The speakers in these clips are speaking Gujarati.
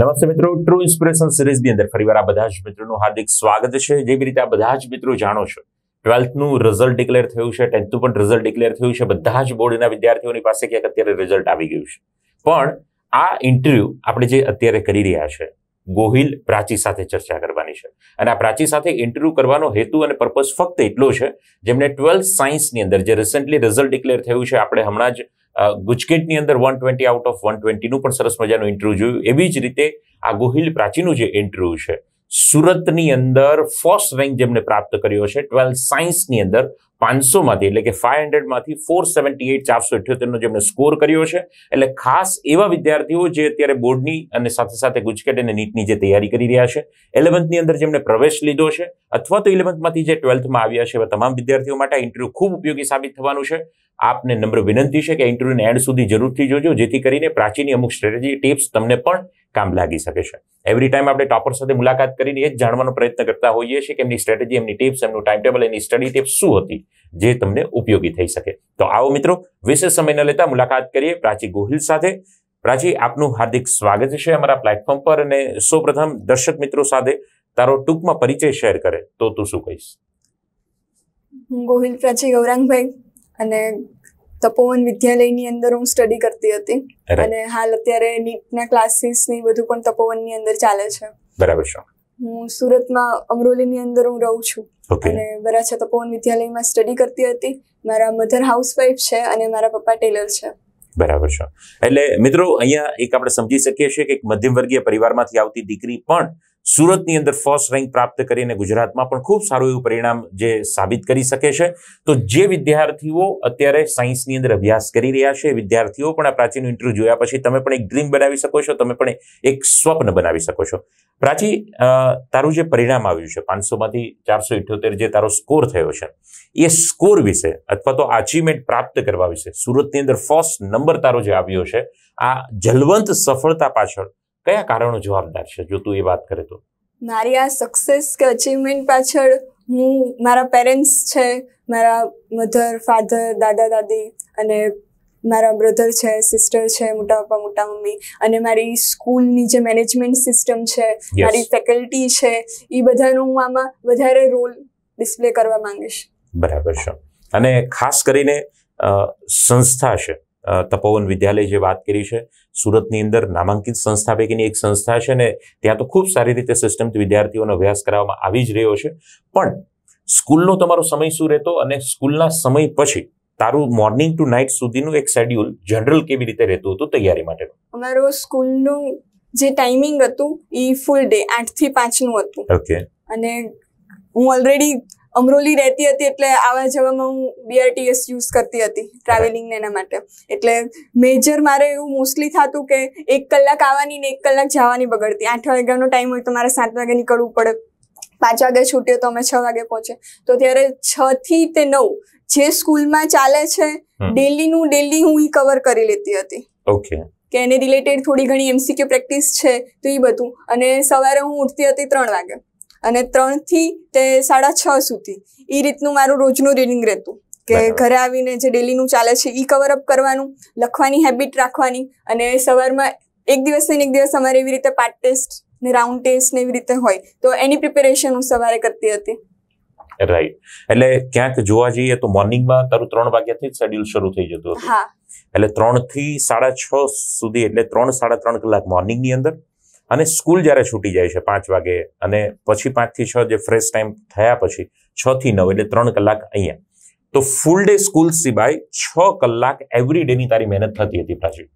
નમસ્તે મિત્રો ટ્રુ ઇન્સ્પિરેશન સિરીઝની અંદર ફરીવાર આ બધા જ મિત્રોનું હાર્દિક સ્વાગત છે જેવી રીતે આ બધા જ મિત્રો જાણો છો ટ્વેલ્થનું રિઝલ્ટ ડિક્લેર થયું છે ટેન્થનું પણ રિઝલ્ટ ડિક્લેર થયું છે બધા જ બોર્ડના વિદ્યાર્થીઓની પાસે ક્યાંક અત્યારે રિઝલ્ટ આવી ગયું છે પણ આ ઇન્ટરવ્યૂ આપણે જે અત્યારે કરી રહ્યા છે ગોહિલ પ્રાચી સાથે ચર્ચા કરવાની છે અને આ પ્રાચી સાથે ઇન્ટરવ્યૂ કરવાનો હેતુ અને પર્પઝ ફક્ત એટલો છે જેમને ટ્વેલ્થ સાયન્સની અંદર જે રિસન્ટલી રિઝલ્ટ ડિક્લેર થયું છે આપણે હમણાં જ ગુજકેટની અંદર one twenty out of one ટ્વેન્ટીનું પણ સરસ મજાનું ઇન્ટરવ્યુ જોયું એવી જ રીતે આ ગોહિલ પ્રાચીનું જે ઇન્ટરવ્યુ છે સુરતની અંદર ફર્સ્ટ રેન્ક જેમને પ્રાપ્ત કર્યો છે ટ્વેલ્થ સાયન્સની અંદર પાંચસોમાંથી એટલે કે ફાઇવ હંડ્રેડમાંથી ફોર સેવન્ટી એઇટ ચારસો ઇઠ્યોતેરનો જેમણે સ્કોર કર્યો છે એટલે ખાસ એવા વિદ્યાર્થીઓ જે અત્યારે બોર્ડની અને સાથે સાથે ગુજકેટ અને નીટની જે તૈયારી કરી રહ્યા છે ઇલેવન્થની અંદર જેમણે પ્રવેશ લીધો છે અથવા તો ઇલેવન્થમાંથી જે ટ્વેલ્થમાં આવ્યા છે એવા તમામ વિદ્યાર્થીઓ માટે આ ઇન્ટરવ્યૂ ખૂબ ઉપયોગી સાબિત થવાનું છે આપને નંબર વિનંતી છે કે ઇન્ટરવ્યૂને એન્ડ સુધી જરૂરથી જોજો જેથી કરીને પ્રાચીની અમુક સ્ટ્રેટેજી ટિપ્સ તમને પણ કામ લાગી શકે છે એવરી ટાઈમ આપણે ટોપર સાથે મુલાકાત કરીને એ જ જાણવાનો પ્રયત્ન કરતા હોઈએ છીએ કે એમની સ્ટ્રેટેજી એમની ટિપ્સ એમનું ટાઈમ ટેબલ એની સ્ટડી ટિપ્સ શું હતી જે તમને ઉપયોગી થઈ શકે તો આવો મિત્રો વિશેષ સમય ન લેતા મુલાકાત કરીએ પ્રાચી ગોહિલ સાથે પ્રાચી આપનું હાર્દિક સ્વાગત છે અમારા પ્લેટફોર્મ પર અને સૌપ્રથમ દર્શક મિત્રો સાથે તારો ટૂંકમાં પરિચય શેર કરે તો તું શું કહીશ ગોહિલ પ્રાચી ગૌરાંગભાઈ અને તપોવન વિદ્યાલયની અંદર હું સ્ટડી કરતી હતી અને હાલ અત્યારે નીટના ક્લાસીસ ને બધું પણ તપોવનની અંદર ચાલે છે બરાબર છે હું સુરતમાં અમરોલીની અંદર હું રહું છું અને વરાછા તપોવન વિદ્યાલયમાં સ્ટડી કરતી હતી મારા મધર હાઉસવાઈફ છે અને મારા પપ્પા ટેલર છે બરાબર છે એટલે મિત્રો અહીંયા એક આપણે સમજી શકીએ છીએ કે એક મધ્યમ વર્ગીય પરિવારમાંથી આવતી દીકરી પણ સુરતની અંદર ફર્સ્ટ રેન્ક પ્રાપ્ત કરીને ગુજરાતમાં પણ ખૂબ સારું એવું પરિણામ જે સાબિત કરી શકે છે તો જે વિદ્યાર્થીઓ અત્યારે સાયન્સની અંદર અભ્યાસ કરી રહ્યા છે વિદ્યાર્થીઓ પણ આ પ્રાચીનું ઇન્ટરવ્યુ જોયા પછી તમે પણ એક ડ્રીમ બનાવી શકો છો તમે પણ એક સ્વપ્ન બનાવી શકો છો પ્રાચી તારું જે પરિણામ આવ્યું છે પાંચસોમાંથી ચારસો ઇઠ્યોતેર જે તારો સ્કોર થયો છે એ સ્કોર વિશે અથવા તો અચીવમેન્ટ પ્રાપ્ત કરવા વિશે સુરતની અંદર ફર્સ્ટ નંબર તારો જે આવ્યો છે આ જલવંત સફળતા પાછળ કયા કારણો જવાબદાર છે જો તું એ વાત કરે તો મારી આ સક્સેસ કે અચીવમેન્ટ પાછળ હું મારા પેરેન્ટ્સ છે મારા મધર ફાધર દાદા દાદી અને મારા બ્રધર છે સિસ્ટર છે મોટા પપ્પા મોટા મમ્મી અને મારી સ્કૂલની જે મેનેજમેન્ટ સિસ્ટમ છે મારી ફેકલ્ટી છે એ બધાનો હું આમાં વધારે રોલ ડિસ્પ્લે કરવા માંગીશ બરાબર છે અને ખાસ કરીને સંસ્થા છે તપોવન વિદ્યાલય જે વાત કરી છે સુરતની અંદર નામાંકિત સંસ્થા પૈકીની એક સંસ્થા છે ને ત્યાં તો ખૂબ સારી રીતે સિસ્ટમથી વિદ્યાર્થીઓનો અભ્યાસ કરાવવામાં આવી જ રહ્યો છે પણ સ્કૂલનો તમારો સમય શું રહેતો અને સ્કૂલના સમય પછી તારું મોર્નિંગ ટુ નાઇટ સુધીનું એક શેડ્યુલ જનરલ કેવી રીતે રહેતું હતું તૈયારી માટે અમારું સ્કૂલનું જે ટાઈમિંગ હતું એ ફૂલ ડે આઠ આઠથી પાંચનું હતું ઓકે અને હું ઓલરેડી અમરોલી રહેતી હતી એટલે આવા જવામાં હું બીઆરટીએસ યુઝ કરતી હતી ટ્રાવેલિંગને એના માટે એટલે મેજર મારે એવું મોસ્ટલી થતું કે એક કલાક આવવાની ને એક કલાક જવાની બગડતી આઠ વાગ્યાનો ટાઈમ હોય તો મારે સાત વાગે નીકળવું પડે પાંચ વાગે છૂટ્યો તો અમે છ વાગે પહોંચે તો ત્યારે છ થી તે નવ જે સ્કૂલમાં ચાલે છે ડેલીનું ડેલી હું ઈ કવર કરી લેતી હતી ઓકે કે એને રિલેટેડ થોડી ઘણી એમસીક્યુ પ્રેક્ટિસ છે તો એ બધું અને સવારે હું ઉઠતી હતી ત્રણ વાગે અને ત્રણથી તે સાડા છ સુધી એ રીતનું મારું રોજનું રીડિંગ રહેતું કે ઘરે આવીને જે ડેલીનું ચાલે છે એ કવરઅપ કરવાનું લખવાની હેબિટ રાખવાની અને સવારમાં એક દિવસ ને એક દિવસ અમારે એવી રીતે પાર્ટ ટેસ્ટ ને રાઉન્ડ ટેસ્ટ ને એવી રીતે હોય તો એની પ્રિપેરેશન હું સવારે કરતી હતી રાઈટ એટલે ક્યાંક જોવા જઈએ તો મોર્નિંગમાં તારું ત્રણ વાગ્યાથી જ શેડ્યુલ શરૂ થઈ જતું હતું એટલે ત્રણ થી સાડા છ સુધી એટલે ત્રણ સાડા ત્રણ કલાક મોર્નિંગની અંદર અને સ્કૂલ જ્યારે છૂટી જાય છે પાંચ વાગે અને પછી પાંચથી છ જે ફ્રેશ ટાઈમ થયા પછી છ થી નવ એટલે ત્રણ કલાક અહીંયા તો ફૂલ ડે સ્કૂલ સિવાય છ કલાક એવરી ડેની તારી મહેનત થતી હતી પ્રાચી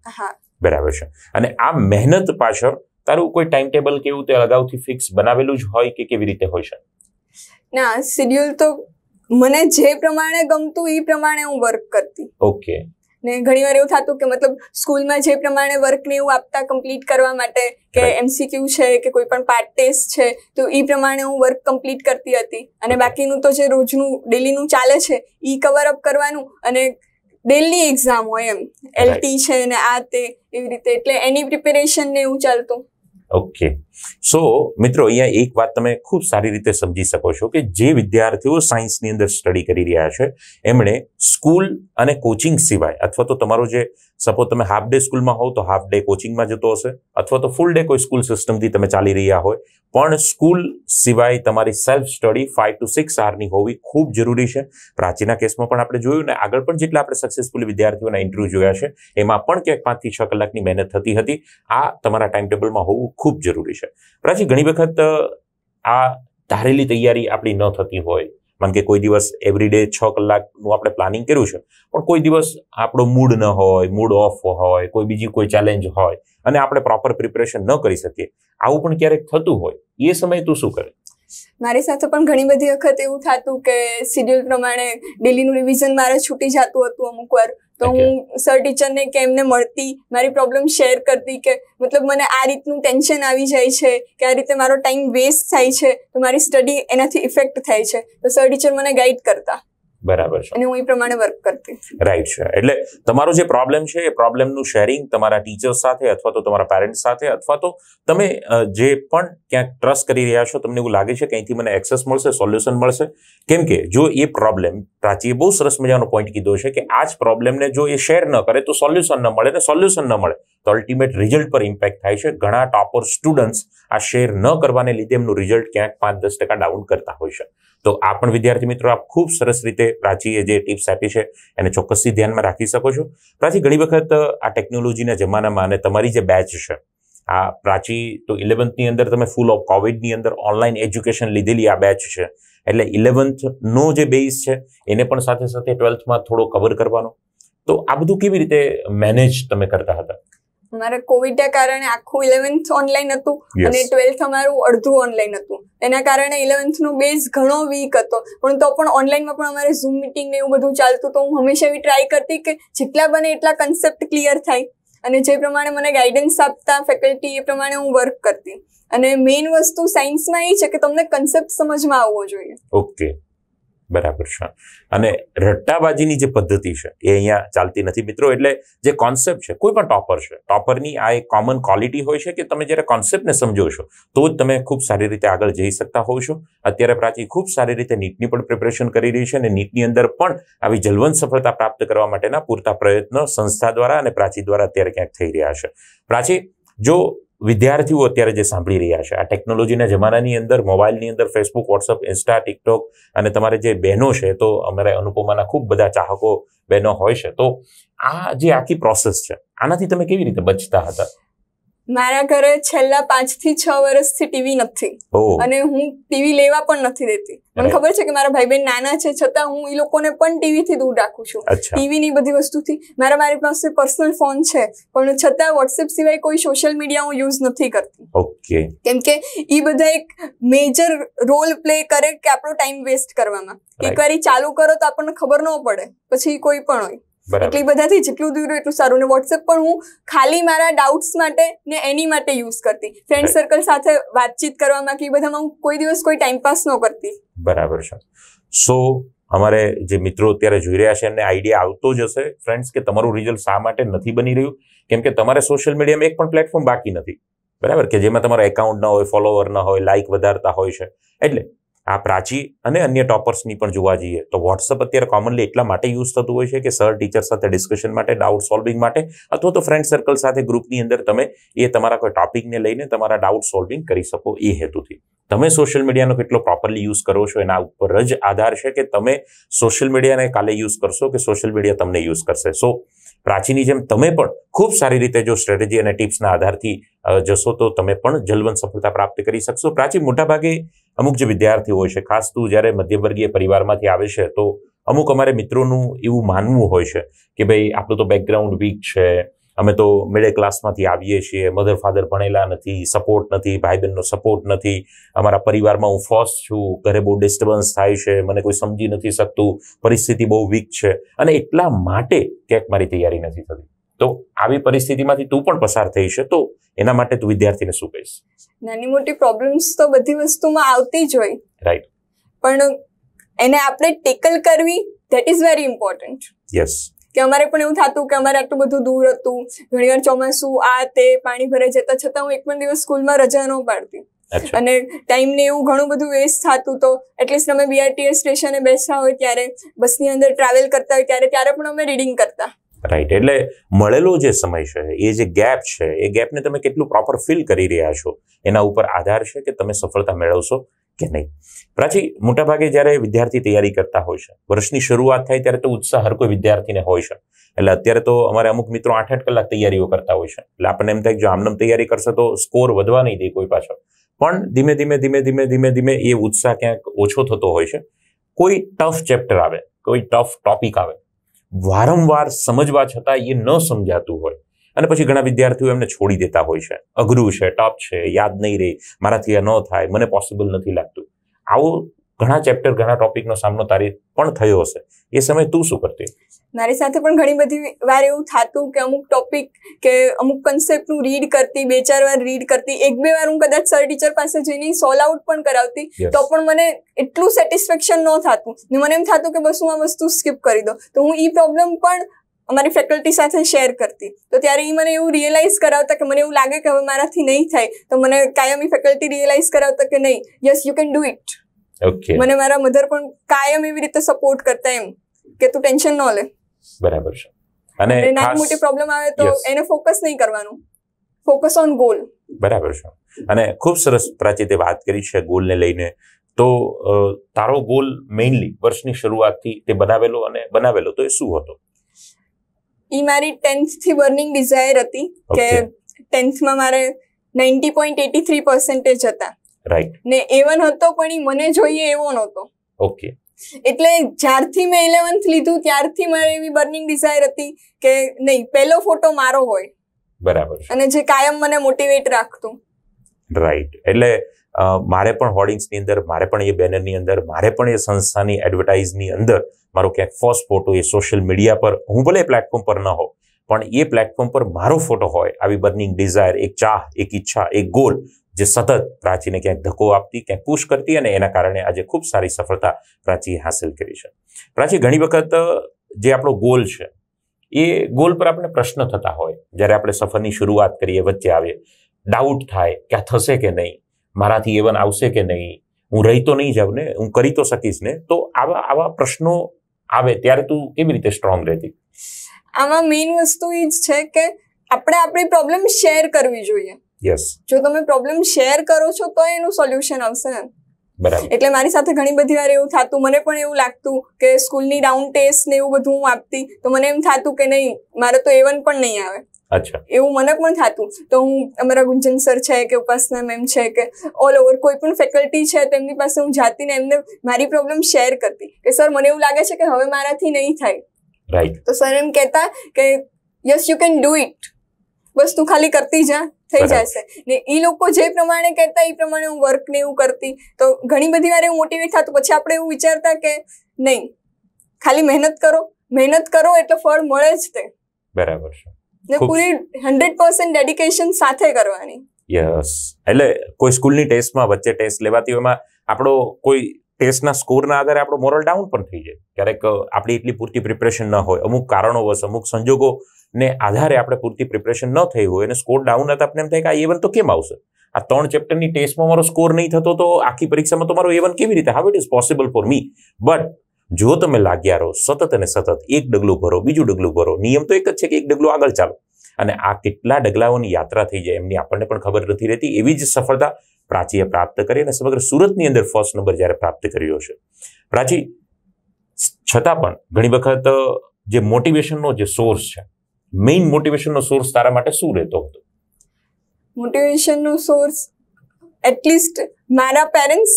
બરાબર છે અને આ મહેનત પાછળ તારું કોઈ ટાઈમ ટેબલ કેવું તે અગાઉથી ફિક્સ બનાવેલું જ હોય કે કેવી રીતે હોય છે ના શેડ્યુલ તો મને જે પ્રમાણે ગમતું એ પ્રમાણે હું વર્ક કરતી ઓકે ને ઘણીવાર એવું થતું કે મતલબ સ્કૂલમાં જે પ્રમાણે વર્કને એવું આપતા કમ્પ્લીટ કરવા માટે કે એમસીક્યુ છે કે કોઈ પણ પાર્ટ ટેસ્ટ છે તો એ પ્રમાણે હું વર્ક કમ્પ્લીટ કરતી હતી અને બાકીનું તો જે રોજનું ડેલીનું ચાલે છે એ કવર અપ કરવાનું અને ડેલી એક્ઝામ હોય એમ એલટી છે ને આ તે એવી રીતે એટલે એની પ્રિપેરેશન ને એવું ચાલતું ઓકે સો મિત્રો અહીંયા એક વાત તમે ખૂબ સારી રીતે સમજી શકો છો કે જે વિદ્યાર્થીઓ સાયન્સની અંદર સ્ટડી કરી રહ્યા છે એમણે સ્કૂલ અને કોચિંગ સિવાય અથવા તો તમારો જે સપોઝ તમે હાફ ડે સ્કૂલમાં હોવ તો હાફ ડે કોચિંગમાં જતો હશે અથવા તો ફૂલ ડે કોઈ સ્કૂલ સિસ્ટમથી તમે ચાલી રહ્યા હોય પણ સ્કૂલ સિવાય તમારી self study five to six આવરની હોવી ખૂબ જરૂરી છે પ્રાચીના કેસમાં પણ આપણે જોયું ને આગળ પણ જેટલા આપણે સક્સેસફુલ વિદ્યાર્થીઓના ઇન્ટરવ્યૂ જોયા છે એમાં પણ ક્યાંક પાંચથી છ કલાકની મહેનત થતી હતી આ તમારા ટાઈમ ટેબલમાં હોવું ખૂબ જરૂરી છે છે પ્રાચી ઘણી વખત આ ધારેલી તૈયારી આપણી ન થતી હોય માન કે કોઈ દિવસ એવરીડે છ કલાકનું આપણે પ્લાનિંગ કર્યું છે પણ કોઈ દિવસ આપણો મૂડ ન હોય મૂડ ઓફ હોય કોઈ બીજી કોઈ ચેલેન્જ હોય અને આપણે પ્રોપર પ્રિપરેશન ન કરી શકીએ આવું પણ ક્યારેક થતું હોય એ સમયે તું શું કરે મારી સાથે પણ ઘણી બધી વખત એવું થતું કે શિડ્યુલ પ્રમાણે ડેલીનું રિવિઝન મારે છૂટી જતું હતું અમુક વાર તો હું સર ટીચરને કે એમને મળતી મારી પ્રોબ્લેમ શેર કરતી કે મતલબ મને આ રીતનું ટેન્શન આવી જાય છે કે આ રીતે મારો ટાઈમ વેસ્ટ થાય છે તો મારી સ્ટડી એનાથી ઇફેક્ટ થાય છે તો સર ટીચર મને ગાઈડ કરતા બરાબર છે અને હું એ પ્રમાણે વર્ક કરતી રાઈટ છે એટલે તમારો જે પ્રોબ્લેમ છે એ પ્રોબ્લેમનું શેરિંગ તમારા ટીચર્સ સાથે અથવા તો તમારા પેરેન્ટ્સ સાથે અથવા તો તમે જે પણ ક્યાંક ટ્રસ્ટ કરી રહ્યા છો તમને એવું લાગે છે કે અહીંથી મને એક્સેસ મળશે સોલ્યુશન મળશે કેમ કે જો એ પ્રોબ્લેમ પ્રાચીએ બહુ સરસ મજાનો પોઈન્ટ કીધો છે કે આ જ પ્રોબ્લેમને જો એ શેર ન કરે તો સોલ્યુશન ન મળે ને સોલ્યુશન ન મળે તો અલ્ટિમેટ રિઝલ્ટ પર ઇમ્પેક્ટ થાય છે ઘણા ટોપર સ્ટુડન્ટ્સ આ શેર ન કરવાને લીધે એમનું રિઝલ્ટ ક્યાંક પાંચ દસ ટકા ડાઉન કરતા હોય છે તો આ પણ વિદ્યાર્થી મિત્રો આપ ખૂબ સરસ રીતે પ્રાચીએ જે ટિપ્સ આપી છે એને ચોક્કસથી ધ્યાનમાં રાખી શકો છો પ્રાચી ઘણી વખત આ ટેકનોલોજીના જમાનામાં અને તમારી જે બેચ છે આ પ્રાચી તો ઇલેવન્થની અંદર તમે ફૂલ ઓફ કોવિડની અંદર ઓનલાઈન એજ્યુકેશન લીધેલી આ બેચ છે એટલે ઇલેવન્થનો જે બેઝ છે એને પણ સાથે સાથે ટ્વેલ્થમાં થોડો કવર કરવાનો તો આ બધું કેવી રીતે મેનેજ તમે કરતા હતા અમારે કોવિડના કારણે આખું ઇલેવન્થ ઓનલાઈન હતું અને ટ્વેલ્થ અમારું અડધું ઓનલાઈન હતું એના કારણે ઇલેવન્થનો બેઝ ઘણો વીક હતો પણ તો પણ ઓનલાઈનમાં પણ અમારે ઝૂમ મિટિંગ ને એવું બધું ચાલતું તો હું હંમેશા એવી ટ્રાય કરતી કે જેટલા બને એટલા કન્સેપ્ટ ક્લિયર થાય અને જે પ્રમાણે મને ગાઈડન્સ આપતા ફેકલ્ટી એ પ્રમાણે હું વર્ક કરતી અને મેઇન વસ્તુ સાયન્સમાં એ છે કે તમને કન્સેપ્ટ સમજમાં આવવો જોઈએ ઓકે બરાબર છે અને રટ્ટાબાજીની જે પદ્ધતિ છે એ અહીંયા ચાલતી નથી મિત્રો એટલે જે કોન્સેપ્ટ છે કોઈ પણ ટોપર છે ટોપરની આ એક કોમન ક્વોલિટી હોય છે કે તમે જ્યારે કોન્સેપ્ટને સમજો છો તો જ તમે ખૂબ સારી રીતે આગળ જઈ શકતા હોવ છો અત્યારે પ્રાચી ખૂબ સારી રીતે નીટની પણ પ્રિપરેશન કરી રહી છે અને નીટની અંદર પણ આવી જલવંત સફળતા પ્રાપ્ત કરવા માટેના પૂરતા પ્રયત્નો સંસ્થા દ્વારા અને પ્રાચી દ્વારા અત્યારે ક્યાંક થઈ રહ્યા છે પ્રાચી જો વિદ્યાર્થીઓ અત્યારે જે સાંભળી રહ્યા છે આ ટેકનોલોજીના જમાનાની અંદર મોબાઈલની અંદર ફેસબુક વોટ્સઅપ ઇન્સ્ટા ટિકટોક અને તમારે જે બહેનો છે તો અમારે અનુપમાના ખૂબ બધા ચાહકો બહેનો હોય છે તો આ જે આખી પ્રોસેસ છે આનાથી તમે કેવી રીતે બચતા હતા મારા ઘરે છેલ્લા પાંચ થી છ વર્ષથી ટીવી નથી અને હું ટીવી લેવા પણ નથી દેતી મને ખબર છે કે મારા ભાઈ બહેન નાના છે છતાં હું એ લોકોને પણ ટીવી થી દૂર રાખું છું ટીવી ની બધી વસ્તુથી મારા મારી પાસે પર્સનલ ફોન છે પણ છતાં વોટ્સએપ સિવાય કોઈ સોશિયલ મીડિયા હું યુઝ નથી કરતી ઓકે કેમ કે એ બધા એક મેજર રોલ પ્લે કરે કે આપણો ટાઈમ વેસ્ટ કરવામાં એકવાર ચાલુ કરો તો આપણને ખબર ન પડે પછી કોઈ પણ હોય એટલી બધાથી જેટલું દૂર એટલું સારું ને વોટ્સએપ પણ હું ખાલી મારા ડાઉટ્સ માટે ને એની માટે યુઝ કરતી ફ્રેન્ડ સર્કલ સાથે વાતચીત કરવામાં કે બધામાં હું કોઈ દિવસ કોઈ ટાઈમ પાસ ન કરતી બરાબર છે સો અમારે જે મિત્રો અત્યારે જોઈ રહ્યા છે એમને આઈડિયા આવતો જ હશે ફ્રેન્ડ્સ કે તમારું રિઝલ્ટ શા માટે નથી બની રહ્યું કેમ કે તમારે સોશિયલ મીડિયામાં એક પણ પ્લેટફોર્મ બાકી નથી બરાબર કે જેમાં તમારા એકાઉન્ટ ન હોય ફોલોવર ન હોય લાઇક વધારતા હોય છે એટલે આ પ્રાચી અને અન્ય ટોપર્સની પણ જોવા જઈએ તો વોટ્સઅપ અત્યારે કોમનલી એટલા માટે યુઝ થતું હોય છે કે સર ટીચર સાથે ડિસ્કશન માટે ડાઉટ સોલ્વિંગ માટે અથવા તો ફ્રેન્ડ સર્કલ સાથે ગ્રુપની અંદર તમે એ તમારા કોઈ ટોપિકને લઈને તમારા ડાઉટ સોલ્વિંગ કરી શકો એ હેતુથી તમે સોશિયલ મીડિયાનો કેટલો પ્રોપરલી યુઝ કરો છો એના ઉપર જ આધાર છે કે તમે સોશિયલ મીડિયાને કાલે યુઝ કરશો કે સોશિયલ મીડિયા તમને યુઝ કરશે સો પ્રાચીની જેમ તમે પણ ખૂબ સારી રીતે જો સ્ટ્રેટેજી અને ટિપ્સના આધારથી જશો તો તમે પણ જલવન સફળતા પ્રાપ્ત કરી શકશો પ્રાચીન મોટાભાગે અમુક જે વિદ્યાર્થીઓ હોય છે ખાસ તો જ્યારે મધ્યવર્ગીય પરિવારમાંથી આવે છે તો અમુક અમારે મિત્રોનું એવું માનવું હોય છે કે ભાઈ આપણું તો બેકગ્રાઉન્ડ વીક છે અમે તો મિડલ ક્લાસમાંથી આવીએ છીએ મધર ફાધર ભણેલા નથી સપોર્ટ નથી ભાઈ બહેનનો સપોર્ટ નથી અમારા પરિવારમાં હું ફર્સ્ટ છું ઘરે બહુ ડિસ્ટર્બન્સ થાય છે મને કોઈ સમજી નથી શકતું પરિસ્થિતિ બહુ વીક છે અને એટલા માટે ક્યાંક મારી તૈયારી નથી થતી તો આવી પરિસ્થિતિમાંથી તું પણ પસાર થઈ છે તો એના માટે તું વિદ્યાર્થીને શું કહીશ નાની મોટી પ્રોબ્લેમ્સ તો બધી વસ્તુમાં આવતી જ હોય રાઈટ પણ એને આપણે ટેકલ કરવી that is very important yes કે અમારે પણ એવું થતું કે અમારે આટલું બધું દૂર હતું ઘણીવાર ચોમાસું આ તે પાણી ભરાઈ જતા છતાં હું એક પણ દિવસ સ્કૂલમાં રજા ન પાડતી અને ટાઈમ ને એવું ઘણું બધું વેસ્ટ થતું તો એટલીસ્ટ અમે બીઆરટીએસ સ્ટેશને બેસતા હોય ત્યારે બસની અંદર ટ્રાવેલ કરતા હોય ત્યારે ત્યારે પણ અમે રીડિંગ કરતા રાઈટ એટલે મળેલો જે સમય છે એ જે ગેપ છે એ ગેપને તમે કેટલું પ્રોપર ફિલ કરી રહ્યા છો એના ઉપર આધાર છે કે તમે સફળતા મેળવશો કે નહીં પ્રાચી મોટાભાગે જ્યારે વિદ્યાર્થી તૈયારી કરતા હોય છે વર્ષની શરૂઆત થાય ત્યારે તો ઉત્સાહ હર કોઈ વિદ્યાર્થીને હોય છે એટલે અત્યારે તો અમારે અમુક મિત્રો આઠ આઠ કલાક તૈયારીઓ કરતા હોય છે એટલે આપણને એમ થાય કે જો આમનામ તૈયારી કરશે તો સ્કોર વધવા નહીં દે કોઈ પાછળ પણ ધીમે ધીમે ધીમે ધીમે ધીમે ધીમે એ ઉત્સાહ ક્યાંક ઓછો થતો હોય છે કોઈ ટફ ચેપ્ટર આવે કોઈ ટફ ટોપિક આવે વારંવાર સમજવા છતાં એ ન સમજાતું હોય અને પછી ઘણા વિદ્યાર્થીઓ એમને છોડી દેતા હોય છે અઘરું છે ટપ છે યાદ નહીં રહે મારાથી આ ન થાય મને પોસિબલ નથી લાગતું આવો ઘણા ચેપ્ટર ઘણા ટોપિકનો સામનો તારી પણ થયો હશે એ સમય તું શું કરતી મારી સાથે પણ ઘણી બધી વાર એવું થતું કે અમુક ટોપિક કે અમુક કન્સેપ્ટનું રીડ કરતી બે ચાર વાર રીડ કરતી એક બે વાર હું કદાચ સર ટીચર પાસે જઈને સોલ આઉટ પણ કરાવતી તો પણ મને એટલું સેટિસ્ફેક્શન ન થતું મને એમ થતું કે બસ હું આ વસ્તુ સ્કીપ કરી દઉં તો હું એ પ્રોબ્લેમ પણ અમારી ફેકલ્ટી સાથે શેર કરતી તો ત્યારે એ મને એવું રિયલાઇઝ કરાવતા કે મને એવું લાગે કે હવે મારાથી નહીં થાય તો મને કાયમી ફેકલ્ટી રિયલાઇઝ કરાવતા કે નહીં yes you can do it okay મને મારા મધર પણ કાયમ એવી રીતે સપોર્ટ કરતા એમ કે તું ટેન્શન ન લે બરાબર છે અને નાની મોટી પ્રોબ્લેમ આવે તો એને ફોકસ નહીં કરવાનું ફોકસ ઓન ગોલ બરાબર છે અને ખૂબ સરસ પ્રાચીતે વાત કરી છે ગોલને લઈને તો તારો ગોલ મેઇનલી વર્ષની શરૂઆતથી તે બનાવેલો અને બનાવેલો તો એ શું હતો એ મારી ટેન્થ થી બર્નિંગ ડિઝાયર હતી કે ટેન્થમાં મારે ninety point eighty three percentage હતા રાઈટ ને એવન હતો પણ એ મને જોઈએ એવો નહોતો ઓકે એટલે જ્યારથી મેં ઇલેવન્થ લીધું ત્યારથી મારે એવી બર્નિંગ ડિઝાયર હતી કે નહીં પહેલો ફોટો મારો હોય બરાબર અને જે કાયમ મને મોટિવેટ રાખતું રાઈટ એટલે મારે પણ હોર્ડિંગ્સની અંદર મારે પણ એ બેનરની અંદર મારે પણ એ સંસ્થાની એડવર્ટાઇઝની અંદર મારો ક્યાંક ફર્સ્ટ ફોટો એ સોશિયલ મીડિયા પર હું ભલે પ્લેટફોર્મ પર ન હોઉં પણ એ પ્લેટફોર્મ પર મારો ફોટો હોય આવી બર્નિંગ ડિઝાયર એક ચાહ એક ઈચ્છા એક ગોલ જે સતત પ્રાચીને ક્યાંક ધક્કો આપતી ક્યાંક પુશ કરતી અને એના કારણે આજે ખૂબ સારી સફળતા પ્રાચીએ હાંસિલ કરી છે પ્રાચી ઘણી વખત જે આપણો ગોલ છે એ ગોલ પર આપણે પ્રશ્ન થતા હોય જ્યારે આપણે સફરની શરૂઆત કરીએ વચ્ચે આવીએ ડાઉટ થાય કે આ થશે કે નહીં મારાથી એવન આવશે કે નહીં હું રહી તો નહીં જાઉં ને હું કરી તો શકીશ ને તો આવા આવા પ્રશ્નો આવે ત્યારે તું કેવી રીતે સ્ટ્રોંગ રહેતી આમાં મેઇન વસ્તુ એ જ છે કે આપણે આપણી પ્રોબ્લેમ શેર કરવી જોઈએ યસ જો તમે પ્રોબ્લેમ શેર કરો છો તો એનું સોલ્યુશન આવશે બરાબર એટલે મારી સાથે ઘણી બધી વાર એવું થતું મને પણ એવું લાગતું કે સ્કૂલની રાઉન્ડ ટેસ્ટ ને એવું બધું હું આપતી તો મને એમ થતું કે નહીં મારે તો એવન પણ નહીં આવે એવું મને પણ થતું તો હું અમારા ગુંજન સર છે કે ઉપાસના મેમ છે કે ઓલ ઓવર કોઈ પણ ફેકલ્ટી છે તેમની પાસે હું જાતીને એમને મારી પ્રોબ્લેમ શેર કરતી કે સર મને એવું લાગે છે કે હવે મારાથી નહીં થાય રાઈટ તો સર એમ કહેતા કે yes you can do it બસ તું ખાલી કરતી જા થઈ જશે ને એ લોકો જે પ્રમાણે કહેતા એ પ્રમાણે હું વર્ક ને એવું કરતી તો ઘણી બધી વાર એવું મોટિવેટ થતું પછી આપણે એવું વિચારતા કે નહીં ખાલી મહેનત કરો મહેનત કરો એટલે ફળ મળે જ તે બરાબર છે ને પૂરી 100% ડેડિકેશન સાથે કરવાની યસ એટલે કોઈ સ્કૂલની ટેસ્ટમાં વચ્ચે ટેસ્ટ લેવાતી હોય એમાં આપણો કોઈ ટેસ્ટના સ્કોરના આધારે આપણો મોરલ ડાઉન પણ થઈ જાય ક્યારેક આપણી એટલી પૂરતી પ્રિપરેશન ન હોય અમુક કારણોવશ અમુક સંજોગોને આધારે આપણે પૂરતી પ્રિપરેશન ન થઈ હોય અને સ્કોર ડાઉન હતા આપણે એમ થાય કે આ ઇવન તો કેમ આવશે આ ત્રણ ચેપ્ટરની ટેસ્ટમાં મારો સ્કોર નહીં થતો તો આખી પરીક્ષામાં તો મારો એવન કેવી રીતે how it is possible for me but જો તમે લાગ્યા રહો સતત અને સતત એક ડગલું ભરો બીજું ડગલું ભરો નિયમ તો એક જ છે કે એક ડગલું આગળ ચાલો અને આ કેટલા ડગલાઓની યાત્રા થઈ જાય એમની આપણને પણ ખબર નથી રહેતી એવી જ સફળતા પ્રાચીએ પ્રાપ્ત કરી અને સમગ્ર સુરતની અંદર ફર્સ્ટ નંબર જ્યારે પ્રાપ્ત કર્યો છે પ્રાચી છતાં પણ ઘણી વખત જે મોટિવેશનનો જે સોર્સ છે મેઇન મોટિવેશનનો સોર્સ તારા માટે શું રહેતો હતો મોટિવેશનનો સોર્સ એટલીસ્ટ મારા પેરેન્ટ્સ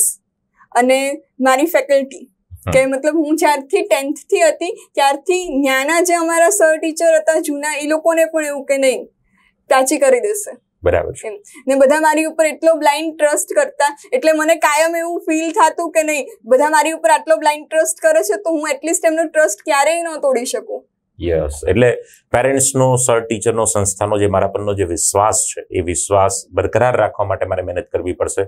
અને મારી ફેકલ્ટી કે મતલબ હું જ્યારથી ટેન્થથી હતી ત્યારથી નાના જે અમારા સર ટીચર હતા જૂના એ લોકોને પણ એવું કે નહીં પાછી કરી દેશે બરાબર છે ને બધા મારી ઉપર એટલો બ્લાઇન્ડ ટ્રસ્ટ કરતા એટલે મને કાયમ એવું ફીલ થતું કે નહીં બધા મારી ઉપર આટલો બ્લાઇન્ડ ટ્રસ્ટ કરે છે તો હું એટલીસ્ટ એમનો ટ્રસ્ટ ક્યારેય ન તોડી શકું યસ એટલે પેરેન્ટ્સનો સર ટીચરનો સંસ્થાનો જે મારા પરનો જે વિશ્વાસ છે એ વિશ્વાસ બરકરાર રાખવા માટે મારે મહેનત કરવી પડશે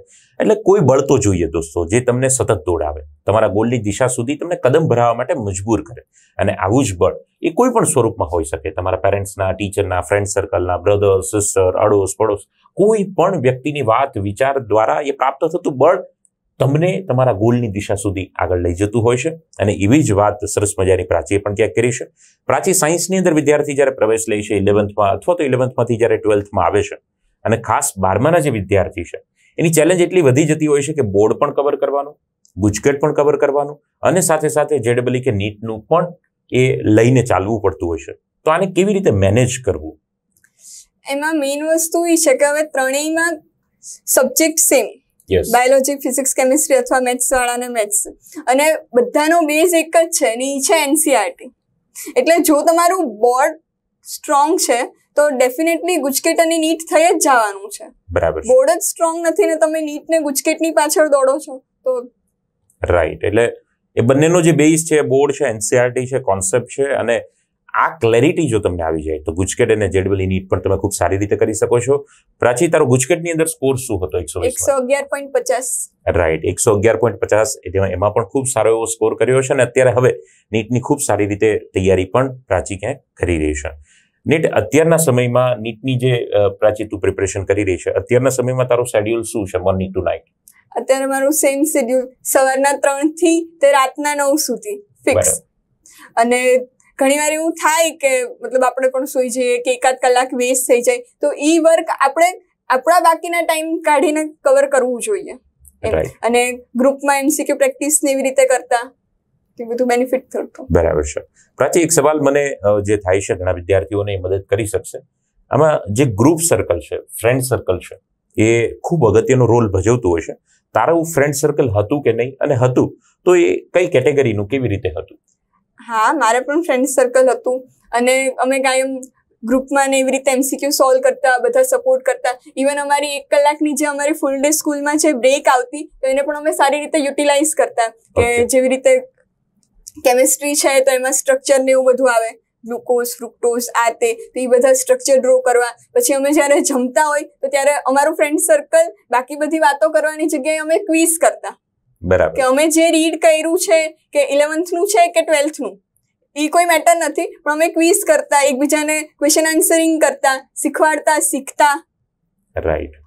એટલે કોઈ બળતો જોઈએ દોસ્તો જે તમને સતત દોડાવે તમારા ગોલની દિશા સુધી તમને કદમ ભરાવા માટે મજબૂર કરે અને આવું જ બળ એ કોઈ પણ સ્વરૂપમાં હોઈ શકે તમારા પેરેન્ટ્સના ટીચરના ફ્રેન્ડ સર્કલના બ્રધર સિસ્ટર અડોશ પડોશ કોઈ પણ વ્યક્તિની વાત વિચાર દ્વારા એ પ્રાપ્ત થતું બળ તમને તમારા ગોલની દિશા સુધી આગળ લઈ જતું હોય છે અને એવી જ વાત સરસ મજાની પ્રાચીએ પણ ક્યાંક કરી છે પ્રાચી સાયન્સની અંદર વિદ્યાર્થી જ્યારે પ્રવેશ લે છે ઇલેવન્થમાં અથવા તો ઇલેવન્થમાંથી જ્યારે ટ્વેલ્થમાં આવે છે અને ખાસ બારમાના જે વિદ્યાર્થી છે એની ચેલેન્જ એટલી વધી જતી હોય છે કે બોર્ડ પણ કવર કરવાનું ગુજકેટ પણ કવર કરવાનું અને સાથે સાથે જેડબલી કે નીટનું પણ એ લઈને ચાલવું પડતું હોય છે તો આને કેવી રીતે મેનેજ કરવું એમાં મેઇન વસ્તુ એ છે કે હવે ત્રણેયમાં subject same biology physics chemistry અથવા મેથ્સ વાળાને મેથ્સ અને બધાનો બેઝ એક જ છે એની છે એનસીઆરટી e એટલે જો તમારું બોર્ડ સ્ટ્રોંગ છે તો ડેફિનેટલી ગુજકેટ અને નીટ થઈ જ જવાનું છે બરાબર બોર્ડ જ સ્ટ્રોંગ નથી ને તમે નીટ ને ગુજકેટની પાછળ દોડો છો તો રાઈટ એટલે એ બંનેનો જે બેઝ છે બોર્ડ છે એનસીઆરટી e છે કોન્સેપ્ટ છે અને આ ક્લેરિટી જો તમને આવી જાય તો ગુજકેટ અને જેડબલી નીટ પણ તમે ખૂબ સારી રીતે કરી શકો છો પ્રાચી તારો ગુજકેટની અંદર સ્કોર શું હતો એકસો એકસો અગિયાર પોઈન્ટ પચાસ રાઈટ એકસો અગિયાર પોઈન્ટ પચાસ એમાં પણ ખૂબ સારો એવો સ્કોર કર્યો છે અને અત્યારે હવે નીટની ખૂબ સારી રીતે તૈયારી પણ પ્રાચી ક્યાંક કરી રહી છે નીટ અત્યારના સમયમાં નીટની જે પ્રાચી તું પ્રિપરેશન કરી રહી છે અત્યારના સમયમાં તારો શેડ્યુલ શું છે મોર્નિંગ ટુ નાઇટ અત્યારે મારું સેમ શેડ્યુલ સવારના ત્રણથી તે રાતના નવ સુધી ફિક્સ અને ઘણીવાર એવું થાય કે મતલબ આપણે પણ સૂઈ જઈએ કે એકાદ કલાક વેસ્ટ થઈ જાય તો એ વર્ક આપણે આપણા બાકીના ટાઈમ કાઢીને કવર કરવું જોઈએ અને ગ્રુપમાં એમસીક્યુ પ્રેક્ટિસ ને એવી રીતે કરતા તે બધું બેનિફિટ થતું બરાબર છે પ્રાચી એક સવાલ મને જે થાય છે ઘણા વિદ્યાર્થીઓને મદદ કરી શકશે આમાં જે ગ્રુપ સર્કલ છે ફ્રેન્ડ સર્કલ છે એ ખૂબ અગત્યનો રોલ ભજવતું હોય છે તારું ફ્રેન્ડ સર્કલ હતું કે નહીં અને હતું તો એ કઈ કેટેગરીનું કેવી રીતે હતું હા મારે પણ ફ્રેન્ડ સર્કલ હતું અને અમે કાંઈ ગ્રુપમાં ને એવી રીતે એમસીક્યુ સોલ્વ કરતા બધા સપોર્ટ કરતા ઇવન અમારી એક કલાકની જે અમારી ફૂલ ડે સ્કૂલમાં જે બ્રેક આવતી તો એને પણ અમે સારી રીતે યુટિલાઇઝ કરતા કે જેવી રીતે કેમિસ્ટ્રી છે તો એમાં સ્ટ્રક્ચર ને એવું બધું આવે ગ્લુકોઝ ફ્રુક્ટોઝ આ તે તો એ બધા સ્ટ્રક્ચર ડ્રો કરવા પછી અમે જ્યારે જમતા હોય તો ત્યારે અમારું ફ્રેન્ડ સર્કલ બાકી બધી વાતો કરવાની જગ્યાએ અમે ક્વિઝ કરતા બરાબર કે અમે જે રીડ કર્યું છે કે ઇલેવન્થનું છે કે ટ્વેલ્થનું એ કોઈ મેટર નથી પણ અમે ક્વિઝ કરતા એકબીજાને ક્વેશ્ચન આન્સરિંગ કરતા શીખવાડતા શીખતા રાઈટ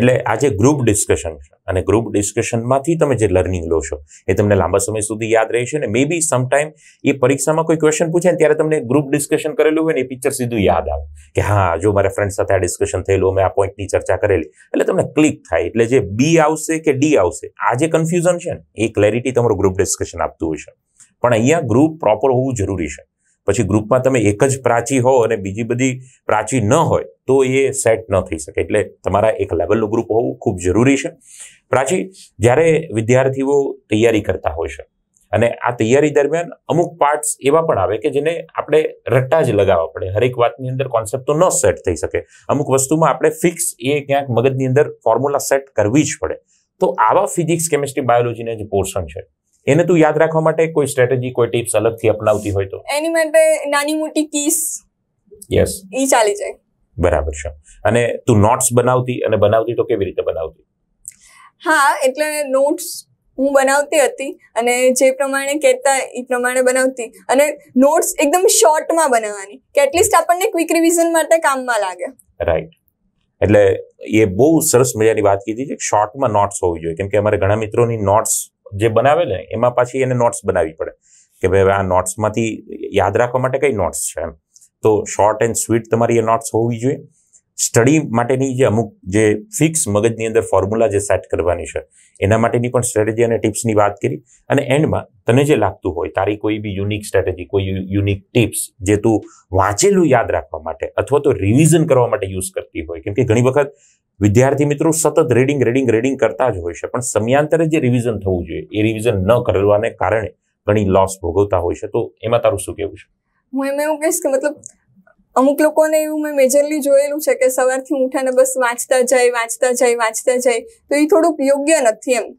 એટલે આજે ગ્રુપ ડિસ્કશન છે અને ગ્રુપ ડિસ્કશનમાંથી તમે જે લર્નિંગ લો છો એ તમને લાંબા સમય સુધી યાદ રહે છે અને મે બી સમટાઈમ એ પરીક્ષામાં કોઈ ક્વેશ્ચન પૂછે ને ત્યારે તમને ગ્રુપ ડિસ્કશન કરેલું હોય ને એ પિક્ચર સીધું યાદ આવે કે હા જો મારા ફ્રેન્ડ સાથે આ ડિસ્કશન થયેલું અમે આ પોઈન્ટની ચર્ચા કરેલી એટલે તમને ક્લિક થાય એટલે જે બી આવશે કે ડી આવશે આ જે કન્ફ્યુઝન છે ને એ ક્લેરિટી તમારું ગ્રુપ ડિસ્કશન આપતું હોય છે પણ અહીંયા ગ્રુપ પ્રોપર હોવું જરૂરી છે પછી ગ્રુપમાં તમે એક જ પ્રાચી હો અને બીજી બધી પ્રાચી ન હોય તો એ સેટ ન થઈ શકે એટલે તમારા એક લેવલનું ગ્રુપ હોવું ખૂબ જરૂરી છે પ્રાચી જ્યારે વિદ્યાર્થીઓ તૈયારી કરતા હોય છે અને આ તૈયારી દરમિયાન અમુક પાર્ટ્સ એવા પણ આવે કે જેને આપણે રટ્ટા જ લગાવવા પડે હરેક વાતની અંદર કોન્સેપ્ટ તો ન સેટ થઈ શકે અમુક વસ્તુમાં આપણે ફિક્સ એ ક્યાંક મગજની અંદર ફોર્મ્યુલા સેટ કરવી જ પડે તો આવા ફિઝિક્સ કેમિસ્ટ્રી બાયોલોજીના જે પોર્શન છે એને તું યાદ રાખવા માટે કોઈ સ્ટ્રેટેજી કોઈ ટિપ્સ અલગથી અપનાવતી હોય તો એની માટે નાની મોટી કીસ યસ એ ચાલી જાય બરાબર છે અને તું નોટ્સ બનાવતી અને બનાવતી તો કેવી રીતે બનાવતી હા એટલે નોટ્સ હું બનાવતી હતી અને જે પ્રમાણે કહેતા એ પ્રમાણે બનાવતી અને નોટ્સ એકદમ શોર્ટમાં બનાવવાની કે એટલીસ્ટ આપણને ક્વિક રિવિઝન માટે કામમાં લાગે રાઈટ એટલે એ બહુ સરસ મજાની વાત કીધી છે શોર્ટમાં નોટ્સ હોવી જોઈએ કેમ કે અમારે ઘણા મિત્રોની નોટ્સ જે બનાવે ને એમાં પાછી એને નોટ્સ બનાવવી પડે કે ભાઈ આ નોટ્સમાંથી યાદ રાખવા માટે કઈ નોટ્સ છે એમ તો શોર્ટ એન્ડ સ્વીટ તમારી એ નોટ્સ હોવી જોઈએ સ્ટડી માટેની જે અમુક જે ફિક્સ મગજની અંદર ફોર્મ્યુલા જે સેટ કરવાની છે એના માટેની પણ સ્ટ્રેટેજી અને ટિપ્સની વાત કરી અને એન્ડમાં તને જે લાગતું હોય તારી કોઈ બી યુનિક સ્ટ્રેટેજી કોઈ યુનિક ટિપ્સ જે તું વાંચેલું યાદ રાખવા માટે અથવા તો રિવિઝન કરવા માટે યુઝ કરતી હોય કેમ કે ઘણી વખત વિદ્યાર્થી મિત્રો સતત રીડિંગ રીડિંગ રીડિંગ કરતા જ હોય છે પણ સમયાંતરે જે રિવિઝન થવું જોઈએ એ રિવિઝન ન કરવાને કારણે ઘણી લોસ ભોગવતા હોય છે તો એમાં તારું શું કહેવું છે હું એમ એવું કહીશ કે મતલબ અમુક લોકોને એવું મેં મેજરલી જોયેલું છે કે સવારથી ઉઠાને બસ વાંચતા જાય વાંચતા જાય વાંચતા જાય તો એ થોડુંક યોગ્ય નથી એમ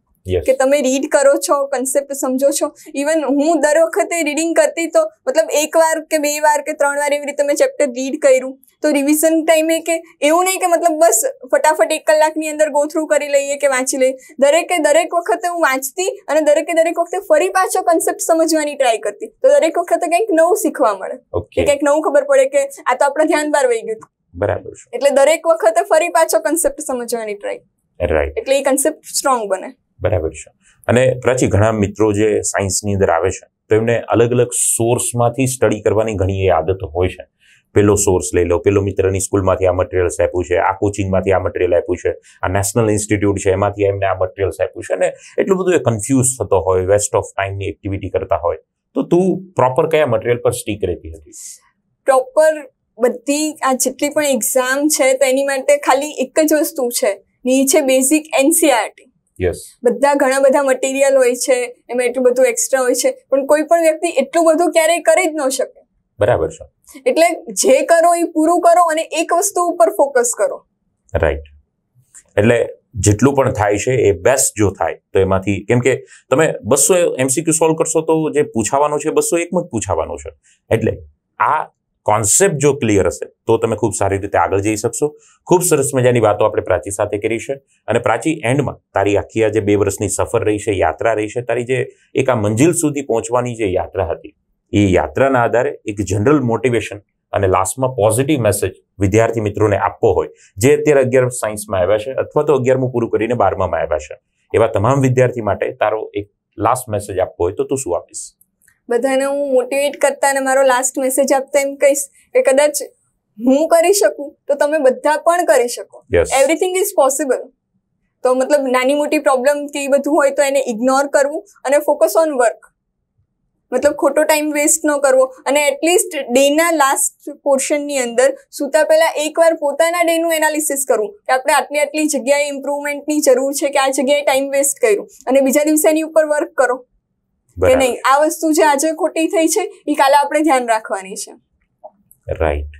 કે તમે રીડ કરો છો કન્સેપ્ટ સમજો છો ઇવન હું દર વખતે રીડિંગ કરતી તો મતલબ એક વાર કે બે વાર કે ત્રણ વાર એવી રીતે મેં ચેપ્ટર રીડ કર્યું તો રિવિઝન ટાઈમે કે એવું નહીં કે મતલબ બસ ફટાફટ એક કલાકની અંદર ગોથ્રુ કરી લઈએ કે વાંચી લઈએ દરેકે દરેક વખતે હું વાંચતી અને દરેકે દરેક વખતે ફરી પાછો કન્સેપ્ટ સમજવાની ટ્રાય કરતી તો દરેક વખતે કંઈક નવું શીખવા મળે કંઈક નવું ખબર પડે કે આ તો આપણે ધ્યાન બહાર વહી ગયું બરાબર છે એટલે દરેક વખતે ફરી પાછો કન્સેપ્ટ સમજવાની ટ્રાય રાઈટ એટલે એ કન્સેપ્ટ સ્ટ્રોંગ બને બરાબર છે અને પ્રાચી ઘણા મિત્રો જે સાયન્સની અંદર આવે છે તો એમને અલગ અલગ સોર્સમાંથી સ્ટડી કરવાની ઘણી એ આદત હોય છે પેલો સોર્સ લઈ લો પેલો મિત્રની સ્કૂલમાંથી આ મટીરિયલ્સ આપ્યું છે આ કોચિંગમાંથી આ મટીરિયલ આપ્યું છે આ નેશનલ ઇન્સ્ટિટ્યૂટ છે એમાંથી એમને આ મટીરિયલ્સ આપ્યું છે અને એટલું બધું એ કન્ફ્યુઝ થતો હોય વેસ્ટ ઓફ ટાઈમની એક્ટિવિટી કરતા હોય તો તું પ્રોપર કયા મટીરિયલ પર સ્ટીક રહેતી હતી પ્રોપર બધી આ જેટલી પણ એક્ઝામ છે તો એની માટે ખાલી એક જ વસ્તુ છે ની છે બેઝિક એનસીઆરટી યસ બધા ઘણા બધા મટીરિયલ હોય છે એમાં એટલું બધું એક્સ્ટ્રા હોય છે પણ કોઈ પણ વ્યક્તિ એટલું બધું ક્યારેય કરી જ ન શકે બરાબર છે એટલે જે કરો એ પૂરું કરો અને એક વસ્તુ ઉપર ફોકસ કરો રાઈટ એટલે જેટલું પણ થાય છે એ બેસ્ટ જો થાય તો એમાંથી કેમ કે તમે બસો એમસીક્યુ સોલ્વ કરશો તો જે પૂછાવાનું છે બસો એકમાં જ પૂછાવાનું છે એટલે આ કોન્સેપ્ટ જો ક્લિયર હશે તો તમે ખૂબ સારી રીતે આગળ જઈ શકશો ખૂબ સરસ મજાની વાતો આપણે પ્રાચી સાથે કરી છે અને પ્રાચી એન્ડમાં તારી આખી આ જે બે વર્ષની સફર રહી છે યાત્રા રહી છે તારી જે એક આ મંજિલ સુધી પહોંચવાની જે યાત્રા હતી એ યાત્રાના આધારે એક જનરલ મોટિવેશન અને લાસ્ટમાં પોઝિટિવ મેસેજ વિદ્યાર્થી મિત્રોને આપવો હોય જે અત્યારે અગિયાર સાયન્સમાં આવ્યા છે અથવા તો અગિયારમું પૂરું કરીને બારમાં આવ્યા છે એવા તમામ વિદ્યાર્થી માટે તારો એક લાસ્ટ મેસેજ આપવો હોય તો તું શું આપીશ બધાને હું મોટિવેટ કરતા અને મારો લાસ્ટ મેસેજ આપતા એમ કહીશ કે કદાચ હું કરી શકું તો તમે બધા પણ કરી શકો એવરીથિંગ ઇઝ પોસિબલ તો મતલબ નાની મોટી પ્રોબ્લેમ કે એ બધું હોય તો એને ઇગ્નોર કરવું અને ફોકસ ઓન વર્ક મતલબ ખોટો ટાઈમ વેસ્ટ ન કરવો અને એટલીસ્ટ ડેના લાસ્ટ પોર્શનની અંદર સૂતા પહેલાં એકવાર પોતાના ડેનું એનાલિસિસ કરવું કે આપણે આટલી આટલી જગ્યાએ ઇમ્પ્રુવમેન્ટની જરૂર છે કે આ જગ્યાએ ટાઈમ વેસ્ટ કર્યું અને બીજા દિવસે ઉપર વર્ક કરો કે નહીં આ વસ્તુ જે આજે ખોટી થઈ છે એ કાલે આપણે ધ્યાન રાખવાની છે રાઈટ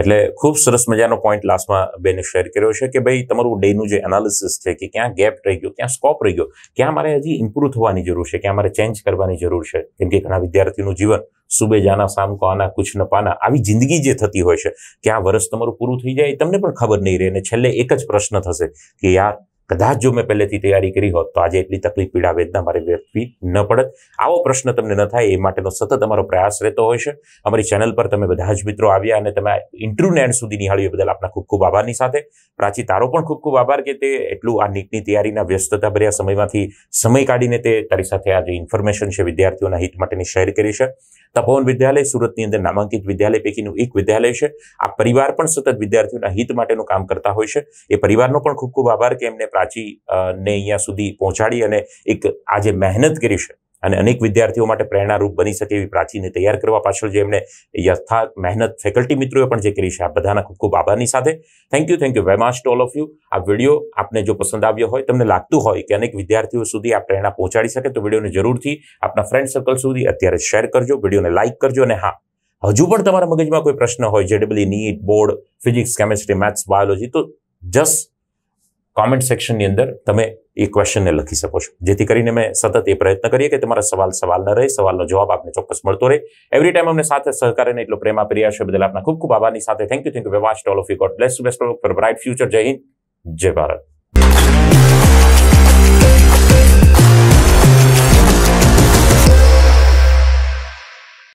એટલે ખૂબ સરસ મજાનો પોઈન્ટ લાસ્ટમાં બેને શેર કર્યો છે કે ભાઈ તમારું ડેનું જે એનાલિસિસ છે કે ક્યાં ગેપ રહી ગયો ક્યાં સ્કોપ રહી ગયો ક્યાં મારે હજી ઇમ્પ્રૂવ થવાની જરૂર છે ક્યાં મારે ચેન્જ કરવાની જરૂર છે કેમ કે ઘણા વિદ્યાર્થીનું જીવન સુબે જાના શામ કો આના કુછ ન પાના આવી જિંદગી જે થતી હોય છે કે આ વર્ષ તમારું પૂરું થઈ જાય તમને પણ ખબર નહીં રહે અને છેલ્લે એક જ પ્રશ્ન થશે કે યાર કદાચ જો મેં પહેલેથી તૈયારી કરી હોત તો આજે એટલી તકલીફ પીડા વેદના મારે વ્યક્તિ ન પડત આવો પ્રશ્ન તમને ન થાય એ માટેનો સતત અમારો પ્રયાસ રહેતો હોય છે અમારી ચેનલ પર તમે બધા જ મિત્રો આવ્યા અને તમે ઇન્ટરવ્યૂને સુધી નિહાળ્યો બદલ આપના ખૂબ ખૂબ આભારની સાથે પ્રાચી તારો પણ ખૂબ ખૂબ આભાર કે તે એટલું આ નીટની તૈયારીના વ્યસ્તતા ભર્યા સમયમાંથી સમય કાઢીને તે તારી સાથે આ જે ઇન્ફોર્મેશન છે વિદ્યાર્થીઓના હિત માટેની શેર કરી છે તપોવન વિદ્યાલય સુરતની અંદર નામાંકિત વિદ્યાલય પૈકીનું એક વિદ્યાલય છે આ પરિવાર પણ સતત વિદ્યાર્થીઓના હિત માટેનું કામ કરતા હોય છે એ પરિવારનો પણ ખૂબ ખૂબ આભાર કે એમને પ્રાચી ને અહીંયા સુધી પહોંચાડી અને એક આજે મહેનત કરી છે અને અનેક વિદ્યાર્થીઓ માટે પ્રેરણારૂપ બની શકે એવી પ્રાચીને તૈયાર કરવા પાછળ જે એમણે યથાર્થ મહેનત ફેકલ્ટી મિત્રોએ પણ જે કરી છે આ બધાના ખૂબ ખૂબ આભારની સાથે thank you thank you very much to all of you આ વિડીયો આપને જો પસંદ આવ્યો હોય તમને લાગતું હોય કે અનેક વિદ્યાર્થીઓ સુધી આ પ્રેરણા પહોંચાડી શકે તો વિડીયોને જરૂરથી આપના ફ્રેન્ડ સર્કલ સુધી અત્યારે શેર કરજો વિડીયોને લાઇક કરજો અને હા હજુ પણ તમારા મગજમાં કોઈ પ્રશ્ન હોય જે NEET board physics chemistry maths biology તો જસ્ટ કોમેન્ટ સેક્શનની અંદર તમે એ ક્વેશ્ચનને લખી શકો છો જેથી કરીને અમે સતત એ પ્રયત્ન કરીએ કે તમારા સવાલ સવાલ ન રહે સવાલનો જવાબ આપને ચોક્કસ મળતો રહે એવરી ટાઈમ અમને સાથે સહકારીને અને એટલો પ્રેમ આપી રહ્યા છે બદલ આપના ખૂબ ખૂબ આભારની સાથે થેન્ક યુ થેન્ક યુ વેવાસ્ટ all of you God bless best of for bright future Jai Hind જય ભારત